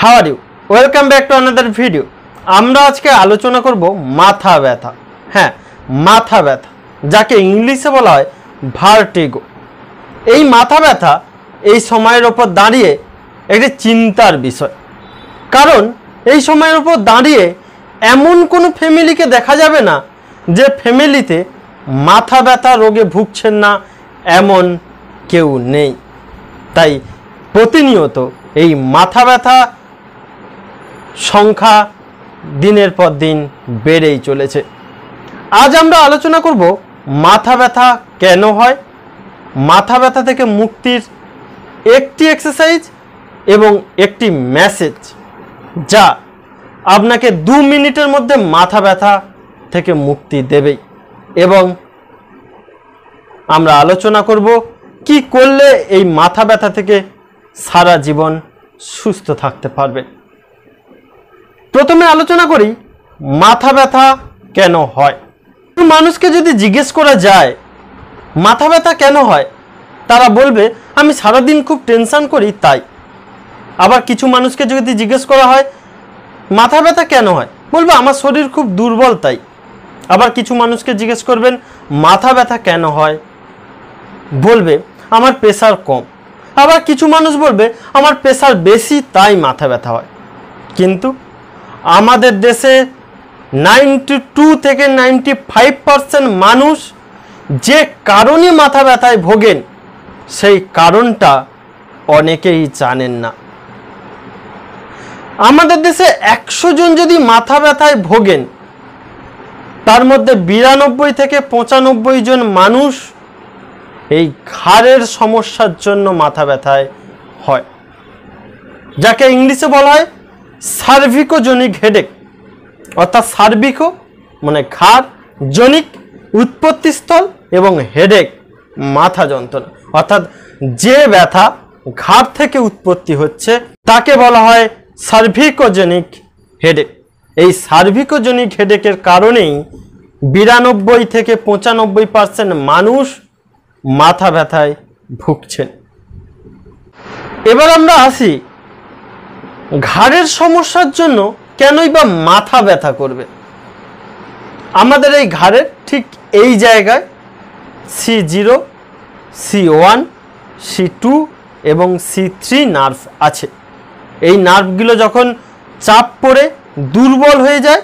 হাওয়ার you welcome back to another video আমরা আজকে আলোচনা করব মাথা ব্যথা হ্যাঁ মাথা ব্যথা যাকে ইংলিশে বলা হয় ভার্টিগো এই মাথা ব্যথা এই সময়ের ওপর দাঁড়িয়ে একটি চিন্তার বিষয় কারণ এই সময়ের ওপর দাঁড়িয়ে এমন কোনো ফ্যামিলিকে দেখা যাবে না যে ফ্যামিলিতে মাথা ব্যথা রোগে ভুগছেন না এমন কেউ নেই তাই প্রতিনিয়ত এই মাথা ব্যথা সংখ্যা দিনের পর দিন বেড়েই চলেছে আজ আমরা আলোচনা করব মাথা ব্যথা কেন হয় মাথা ব্যথা থেকে মুক্তির একটি এক্সারসাইজ এবং একটি মেসেজ যা আপনাকে দু মিনিটের মধ্যে মাথা ব্যথা থেকে মুক্তি দেবেই এবং আমরা আলোচনা করব কি করলে এই মাথা ব্যথা থেকে সারা জীবন সুস্থ থাকতে পারবেন প্রথমে আলোচনা করি মাথা ব্যথা কেন হয় মানুষকে যদি জিজ্ঞেস করা যায় মাথা ব্যথা কেন হয় তারা বলবে আমি সারাদিন খুব টেনশান করি তাই আবার কিছু মানুষকে যদি জিজ্ঞেস করা হয় মাথা ব্যথা কেন হয় বলবে আমার শরীর খুব দুর্বল তাই আবার কিছু মানুষকে জিজ্ঞেস করবেন মাথা ব্যথা কেন হয় বলবে আমার প্রেশার কম আবার কিছু মানুষ বলবে আমার প্রেশার বেশি তাই মাথা ব্যথা হয় কিন্তু আমাদের দেশে নাইনটি টু থেকে নাইনটি ফাইভ পারসেন্ট মানুষ যে কারণে মাথা ব্যথায় ভোগেন সেই কারণটা অনেকেই জানেন না আমাদের দেশে একশো জন যদি মাথা ব্যথায় ভোগেন তার মধ্যে বিরানব্বই থেকে পঁচানব্বই জন মানুষ এই ঘাড়ের সমস্যার জন্য মাথা ব্যথায় হয় যাকে ইংলিশে বলা হয় সার্ভিকোজনিক হেডেক অর্থাৎ সার্ভিকো মানে ঘাড় জনিক উৎপত্তিস্থল এবং হেডেক মাথা যন্ত্রণা অর্থাৎ যে ব্যথা ঘাড় থেকে উৎপত্তি হচ্ছে তাকে বলা হয় সার্ভিকোজেনিক হেডেক এই সার্ভিকোজেনিক হেডেকের কারণেই বিরানব্বই থেকে পঁচানব্বই পার্সেন্ট মানুষ মাথা ব্যথায় ভুগছেন এবার আমরা আসি ঘাড়ের সমস্যার জন্য কেনই বা মাথা ব্যথা করবে আমাদের এই ঘাড়ের ঠিক এই জায়গায় C zero C one C two এবং সি থ্রি নার্ভ আছে এই নার্ভগুলো যখন চাপ পড়ে দুর্বল হয়ে যায়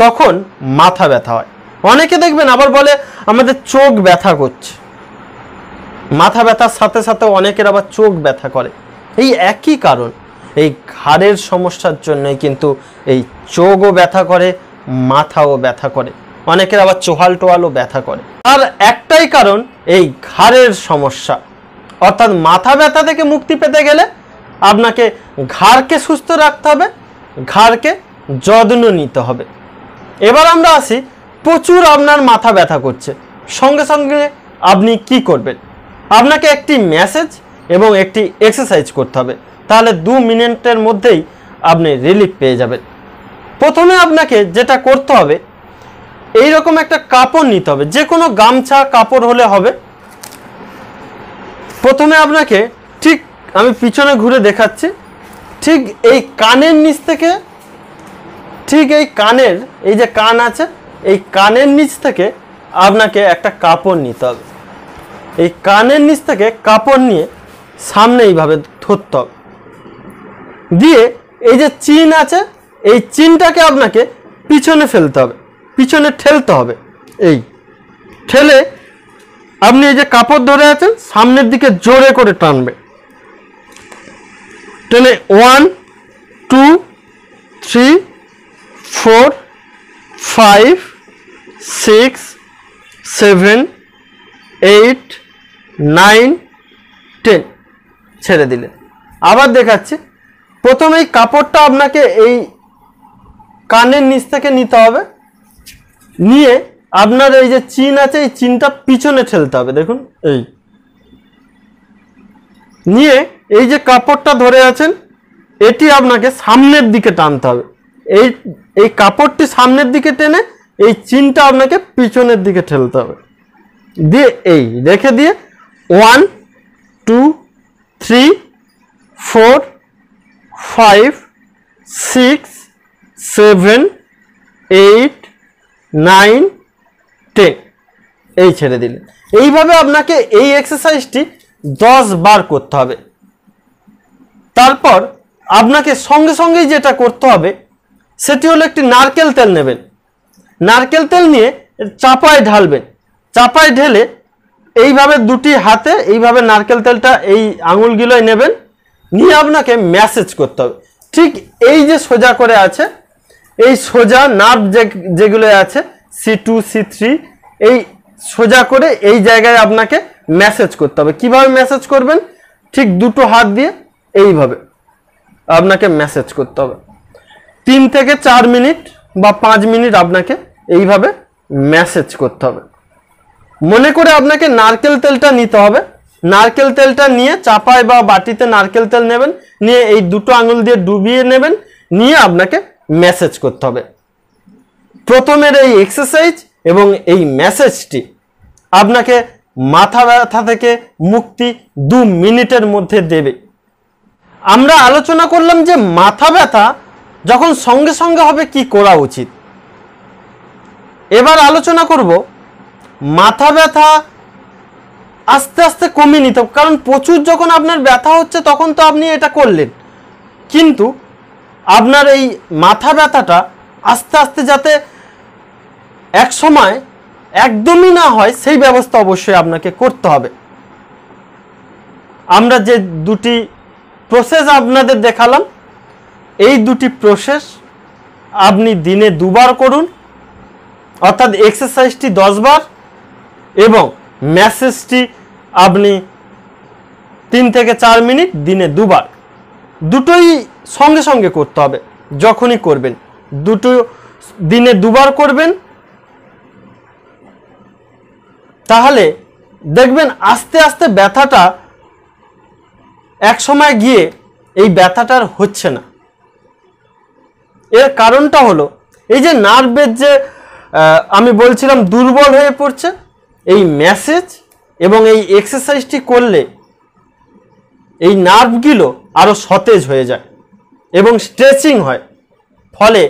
তখন মাথা ব্যথা হয় অনেকে দেখবেন আবার বলে আমাদের চোখ ব্যথা করছে মাথা ব্যথার সাথে সাথে অনেকের আবার চোখ ব্যথা করে এই একই কারণ এই ঘাড়ের সমস্যার জন্যই কিন্তু এই চোখও ব্যথা করে মাথাও ব্যথা করে অনেকের আবার চোহাল টোয়ালও ব্যথা করে আর একটাই কারণ এই ঘাড়ের সমস্যা অর্থাৎ মাথা ব্যথা থেকে মুক্তি পেতে গেলে আপনাকে ঘাড়কে সুস্থ রাখতে হবে ঘাড়কে যত্ন নিতে হবে এবার আমরা আসি প্রচুর আপনার মাথা ব্যথা করছে সঙ্গে সঙ্গে আপনি কি করবেন আপনাকে একটি মেসেজ এবং একটি এক্সারসাইজ করতে হবে তাহলে দু মিনিটের মধ্যেই আপনি রিলিফ পেয়ে যাবেন প্রথমে আপনাকে যেটা করতে হবে এই রকম একটা কাপড় নিতে হবে যে কোনো গামছা কাপড় হলে হবে প্রথমে আপনাকে ঠিক আমি পিছনে ঘুরে দেখাচ্ছি ঠিক এই কানের নিচ থেকে ঠিক এই কানের এই যে কান আছে এই কানের নিচ থেকে আপনাকে একটা কাপড় নিতে হবে এই কানের নিচ থেকে কাপড় নিয়ে সামনে এইভাবে ধরতে হবে দিয়ে এই যে চিন আছে এই চিনটাকে আপনাকে পিছনে ফেলতে হবে পিছনে ঠেলতে হবে এই ঠেলে আপনি এই যে কাপড় ধরে আছেন সামনের দিকে জোরে করে টানবে টেনে one two three four five six seven eight nine ten ছেড়ে দিলেন আবার দেখাচ্ছি প্রথমে এই কাপড়টা আপনাকে এই কানের নিচ থেকে নিতে হবে নিয়ে আপনার এই যে চিন আছে এই চিনটা পিছনে ঠেলতে হবে দেখুন এই নিয়ে এই যে কাপড়টা ধরে আছেন এটি আপনাকে সামনের দিকে টানতে হবে এই এই কাপড়টি সামনের দিকে টেনে এই চিনটা আপনাকে পিছনের দিকে ঠেলতে হবে দিয়ে এই রেখে দিয়ে one two three four five six seven eight nine ten এই ছেড়ে দিলে এইভাবে আপনাকে এই এক্সারসাইজটি দশ বার করতে হবে তারপর আপনাকে সঙ্গে সঙ্গেই যেটা করতে হবে সেটি হলো একটি নারকেল তেল নেবেন নারকেল তেল নিয়ে চাপায় ঢালবেন চাপায় ঢেলে এইভাবে দুটি হাতে এইভাবে নারকেল তেলটা এই আঙুলগুলোয় নেবেন নিয়ে আপনাকে মেসেজ করতে হবে ঠিক এই যে সোজা করে আছে এই সোজা নার্ভ যে যেগুলো আছে সি টু সি থ্রি এই সোজা করে এই জায়গায় আপনাকে মেসেজ করতে হবে কিভাবে মেসেজ করবেন ঠিক দুটো হাত দিয়ে এইভাবে আপনাকে মেসেজ করতে হবে তিন থেকে চার মিনিট বা পাঁচ মিনিট আপনাকে এইভাবে মেসেজ করতে হবে মনে করে আপনাকে নারকেল তেলটা নিতে হবে নারকেল তেলটা নিয়ে চাপায় বা বাটিতে নারকেল তেল নেবেন নিয়ে এই দুটো আঙুল দিয়ে ডুবিয়ে নেবেন নিয়ে আপনাকে মেসেজ করতে হবে প্রথমের এই এক্সারসাইজ এবং এই মেসেজটি আপনাকে মাথা ব্যথা থেকে মুক্তি দু মিনিটের মধ্যে দেবে আমরা আলোচনা করলাম যে মাথা ব্যথা যখন সঙ্গে সঙ্গে হবে কি করা উচিত এবার আলোচনা করব মাথা ব্যথা আস্তে আস্তে কমিয়ে নিতে হবে কারণ প্রচুর যখন আপনার ব্যথা হচ্ছে তখন তো আপনি এটা করলেন কিন্তু আপনার এই মাথা ব্যথাটা আস্তে আস্তে যাতে এক সময় একদমই না হয় সেই ব্যবস্থা অবশ্যই আপনাকে করতে হবে আমরা যে দুটি প্রসেস আপনাদের দেখালাম এই দুটি প্রসেস আপনি দিনে দুবার করুন অর্থাৎ এক্সারসাইজটি দশবার এবং ম্যাসেজটি আপনি তিন থেকে চার মিনিট দিনে দুবার দুটোই সঙ্গে সঙ্গে করতে হবে যখনই করবেন দুটো দিনে দুবার করবেন তাহলে দেখবেন আস্তে আস্তে ব্যথাটা এক সময় গিয়ে এই ব্যথাটার হচ্ছে না এর কারণটা হলো এই যে নার্ভের যে আমি বলছিলাম দুর্বল হয়ে পড়ছে এই মেসেজ এবং এই এক্সারসাইজটি করলে এই নার্ভগুলো আরও সতেজ হয়ে যায় এবং স্ট্রেচিং হয় ফলে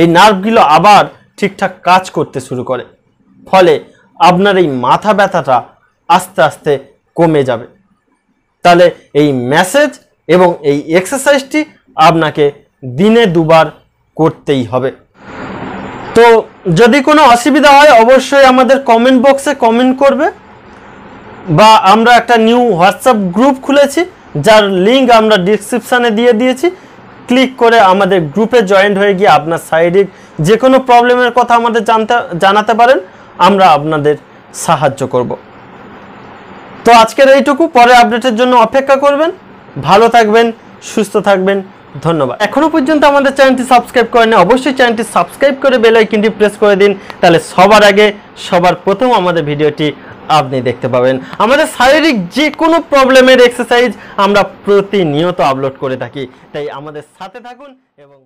এই নার্ভগুলো আবার ঠিকঠাক কাজ করতে শুরু করে ফলে আপনার এই মাথা ব্যথাটা আস্তে আস্তে কমে যাবে তাহলে এই মেসেজ এবং এই এক্সারসাইজটি আপনাকে দিনে দুবার করতেই হবে তো যদি কোনো অসুবিধা হয় অবশ্যই আমাদের কমেন্ট বক্সে কমেন্ট করবে বা আমরা একটা নিউ হোয়াটসঅ্যাপ গ্রুপ খুলেছি যার লিঙ্ক আমরা ডিসক্রিপশানে দিয়ে দিয়েছি ক্লিক করে আমাদের গ্রুপে জয়েন্ট হয়ে গিয়ে আপনার শারীরিক যে কোনো প্রবলেমের কথা আমাদের জানতে জানাতে পারেন আমরা আপনাদের সাহায্য করব তো আজকের এইটুকু পরে আপডেটের জন্য অপেক্ষা করবেন ভালো থাকবেন সুস্থ থাকবেন ধন্যবাদ এখনও পর্যন্ত আমাদের চ্যানেলটি সাবস্ক্রাইব করেন অবশ্যই চ্যানেলটি সাবস্ক্রাইব করে বেল আইকনটি প্রেস করে দিন তাহলে সবার আগে সবার প্রথম আমাদের ভিডিওটি আপনি দেখতে পাবেন আমাদের শারীরিক যে কোনো প্রবলেমের এক্সারসাইজ আমরা প্রতিনিয়ত আপলোড করে থাকি তাই আমাদের সাথে থাকুন এবং